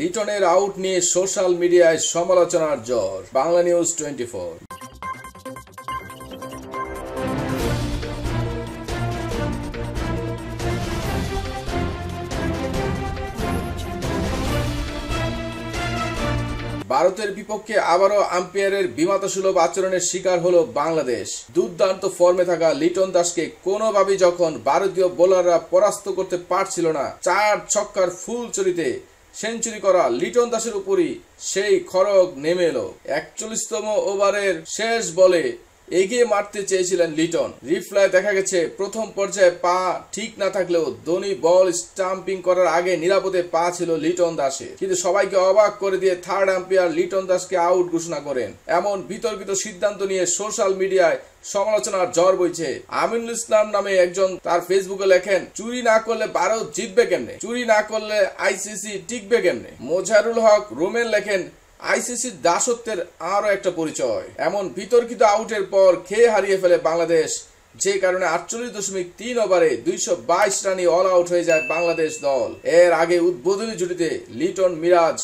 লিটনের আউট নিয়ে সোশ্যাল মিডিয়ায় সমালোচনার জ্বর বাংলা নিউজ টোয়েন্টি ফোর ভারতের বিপক্ষে আবারও আম্পায়ারের বিমাতাসুলভ আচরণের শিকার হলো বাংলাদেশ দুর্দান্ত ফর্মে থাকা লিটন দাসকে কোনোভাবেই যখন ভারতীয় বোলাররা পরাস্ত করতে পারছিল না চার ছক্কার ফুল চরিতে সেঞ্চুরি করা লিটন দাসের উপরই সেই খড়গ নেমে এলো একচল্লিশতম ওভারের শেষ বলে এগিয়ে মারতে চেয়েছিলেন লিটন রিপ্লাই দেখা গেছে প্রথম পর্যায়ে পা ঠিক না থাকলেও ধোনি বল স্টাম্পিং করার আগে নিরাপদে পা ছিল লিটন দাসে কিন্তু সবাইকে অবাক করে দিয়ে থার্ড আম্পায়ার লিটন দাসকে আউট ঘোষণা করেন এমন বিতর্কিত সিদ্ধান্ত নিয়ে সোশ্যাল মিডিয়ায় সমালোচনার জ্বর বইছে আমিনুল ইসলাম নামে একজন তার ফেসবুকে লেখেন চুরি না করলে ভারত জিতবে কেমনে চুরি না করলে আইসিসি টিকবে কেমনে মোজারুল হক রোমেন লেখেন আইসিসির দাসত্বের আরও একটা পরিচয় এমন বিতর্কিত আউটের পর খেয়ে হারিয়ে ফেলে বাংলাদেশ যে কারণে আটচল্লিশ দশমিক তিন ওভারে দুইশো বাইশ রানে অল আউট হয়ে যায় বাংলাদেশ দল এর আগে উদ্বোধনী জুটিতে লিটন মিরাজ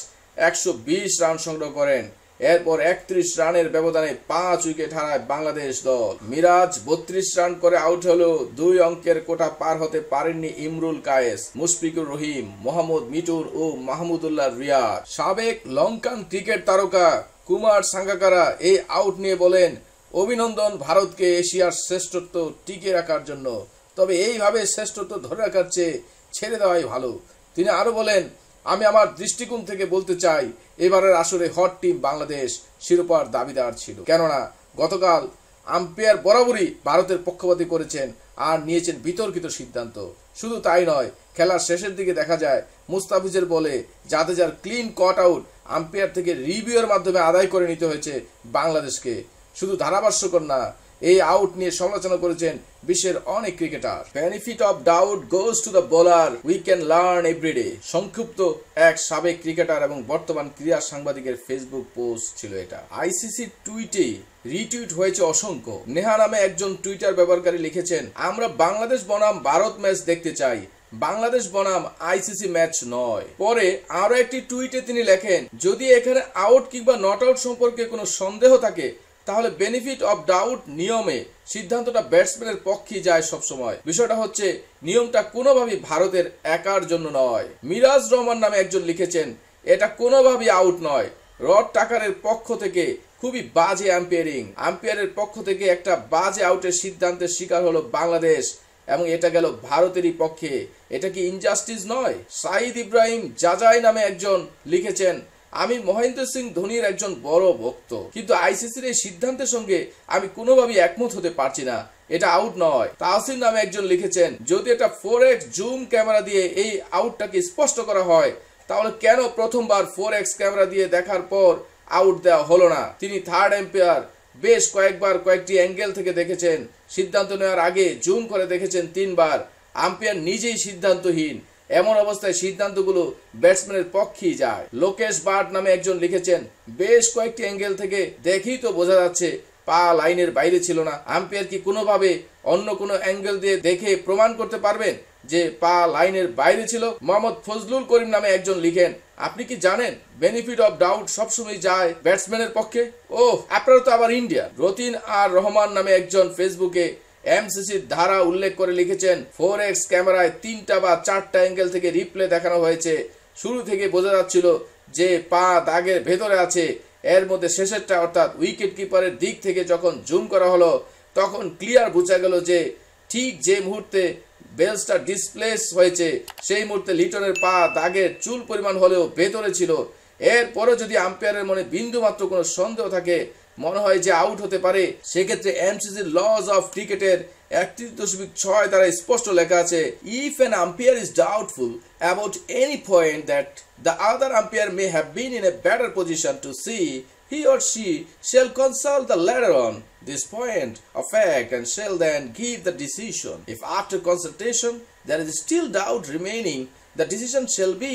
একশো বিশ রান সংগ্রহ করেন এরপর একত্রিশ রানের ব্যবধানে পাঁচ উইকেট হারায় বাংলাদেশ দল মিরাজ বত্রিশ রান করে আউট হলেও দুই অঙ্কের কোটা পার হতে পারেননি ইমরুল কায়েস মুশফিকুর রহিম মোহাম্মদ মিটুর ও মাহমুদুল্লাহ রিয়া সাবেক লঙ্কান ক্রিকেট তারকা কুমার সাঙ্গাকারা এই আউট নিয়ে বলেন অভিনন্দন ভারতকে এশিয়ার শ্রেষ্ঠত্ব টিকে রাখার জন্য তবে এইভাবে শ্রেষ্ঠত্ব ধরে রাখার চেয়ে ছেড়ে দেওয়াই ভালো তিনি আরও বলেন আমি আমার দৃষ্টিকোণ থেকে বলতে চাই এবারের আসরে হট টিম বাংলাদেশ শিরোপার দাবিদার ছিল কেননা গতকাল আম্পায়ার বরাবরই ভারতের পক্ষপাতি করেছেন আর নিয়েছেন বিতর্কিত সিদ্ধান্ত শুধু তাই নয় খেলার শেষের দিকে দেখা যায় মুস্তাফিজের বলে জাদেজার ক্লিন কট আউট আম্পায়ার থেকে রিভিউয়ের মাধ্যমে আদায় করে নিতে হয়েছে বাংলাদেশকে শুধু ধারাভাষ্যকর না এই আউট নিয়ে সমালোচনা করেছেন বিশ্বের অনেক cricketer benefit of doubt goes to the bowler we can learn everyday সংক্ষিপ্ত এক সাবেক ক্রিকেটার এবং বর্তমান ক্রীড়া সাংবাদিকের ফেসবুক পোস্ট ছিল এটা আইসিসি টুইটে রিটুইট হয়েছে অসংখ্য নেহা নামে একজন টুইটার ব্যবহারকারী লিখেছেন আমরা বাংলাদেশ বনাম ভারত ম্যাচ দেখতে চাই বাংলাদেশ বনাম আইসিসি ম্যাচ নয় পরে আরও একটি টুইটে তিনি লেখেন যদি এখানে আউট কিংবা নট আউট সম্পর্কে কোনো সন্দেহ থাকে তাহলে বেনিফিট অফ ডাউট নিয়মে সিদ্ধান্তটা ব্যাটসম্যানের পক্ষে যায় সবসময় বিষয়টা হচ্ছে নিয়মটা কোনোভাবেই ভারতের একার জন্য নয় মিরাজ রহমান নামে একজন লিখেছেন এটা কোনোভাবেই আউট নয় রড টাকারের পক্ষ থেকে খুবই বাজে আম্পিয়ারিং আম্পিয়ারের পক্ষ থেকে একটা বাজে আউটের সিদ্ধান্তের শিকার হলো বাংলাদেশ এবং এটা গেল ভারতেরই পক্ষে এটা কি ইনজাস্টিস নয় সাইদ ইব্রাহিম জাজাই নামে একজন লিখেছেন আমি মহেন্দ্র সিং ধোনির একজন বড় ভক্ত কিন্তু আইসিসির এই সিদ্ধান্তের সঙ্গে আমি কোনোভাবেই একমত হতে পারছি না এটা আউট নয় তাহসিন নামে একজন লিখেছেন যদি এটা ফোর এক্স জুম ক্যামেরা দিয়ে এই আউটটাকে স্পষ্ট করা হয় তাহলে কেন প্রথমবার ফোর এক্স ক্যামেরা দিয়ে দেখার পর আউট দেওয়া হলো না তিনি থার্ড এম্পেয়ার বেশ কয়েকবার কয়েকটি অ্যাঙ্গেল থেকে দেখেছেন সিদ্ধান্ত নেওয়ার আগে জুম করে দেখেছেন তিনবার আম্পায়ার নিজেই সিদ্ধান্তহীন এমন অবস্থায় সিদ্ধান্তগুলো ব্যাটসম্যানের পক্ষেই যায় লোকেশ বার্ড নামে একজন লিখেছেন বেশ কয়েকটি অ্যাঙ্গেল থেকে দেখেই তো বোঝা যাচ্ছে পা লাইনের বাইরে ছিল না আম্পায়ার কি কোনোভাবে অন্য কোনো অ্যাঙ্গেল দিয়ে দেখে প্রমাণ করতে পারবেন যে পা লাইনের বাইরে ছিল মোহাম্মদ ফজলুল করিম নামে একজন লিখেন আপনি কি জানেন বেনিফিট অফ ডাউট সবসময় যায় ব্যাটসম্যানের পক্ষে ও আপনারা তো আবার ইন্ডিয়া রতিন আর রহমান নামে একজন ফেসবুকে এমসিসির ধারা উল্লেখ করে লিখেছেন ফোর এক্স ক্যামেরায় তিনটা বা চারটা অ্যাঙ্গেল থেকে রিপ্লে দেখানো হয়েছে শুরু থেকে বোঝা যাচ্ছিল যে পা দাগের ভেতরে আছে এর মধ্যে শেষেরটা অর্থাৎ উইকেট কিপারের দিক থেকে যখন জুম করা হলো তখন ক্লিয়ার বোঝা গেল যে ঠিক যে মুহূর্তে বেলসটা ডিসপ্লেস হয়েছে সেই মুহূর্তে লিটনের পা দাগের চুল পরিমাণ হলেও ভেতরে ছিল এরপরও যদি আম্পায়ারের মনে বিন্দু মাত্র কোনো সন্দেহ থাকে মনে হয় যে আউট হতে পারে সেক্ষেত্রে এমসিসির লজ অফ ক্রিকেটের একত্রিশ দশমিক ছয় দ্বারা স্পষ্ট লেখা আছে if an umpire is doubtful about any point that the other umpire may have been in a better position to see he or she shall consult the ladder on this point of act and shall then give the decision if after consultation there is still doubt remaining the decision shall be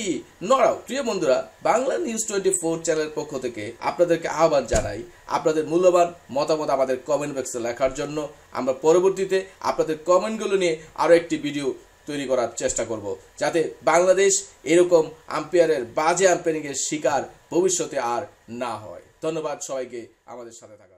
out প্রিয় বন্ধুরা Bangla news twenty four চ্যানেলের পক্ষ থেকে আপনাদেরকে আহ্বান জানাই আপনাদের মূল্যবান মতামত আমাদের কমেন্ট বক্সে লেখার জন্য আমরা পরবর্তীতে আপনাদের কমেন্টগুলো নিয়ে আরও একটি ভিডিও তৈরি করার চেষ্টা করব যাতে বাংলাদেশ এরকম আম্পায়ারের বাজে আম্পায়ারিংয়ের শিকার ভবিষ্যতে আর না হয় ধন্যবাদ সবাইকে আমাদের সাথে থাকা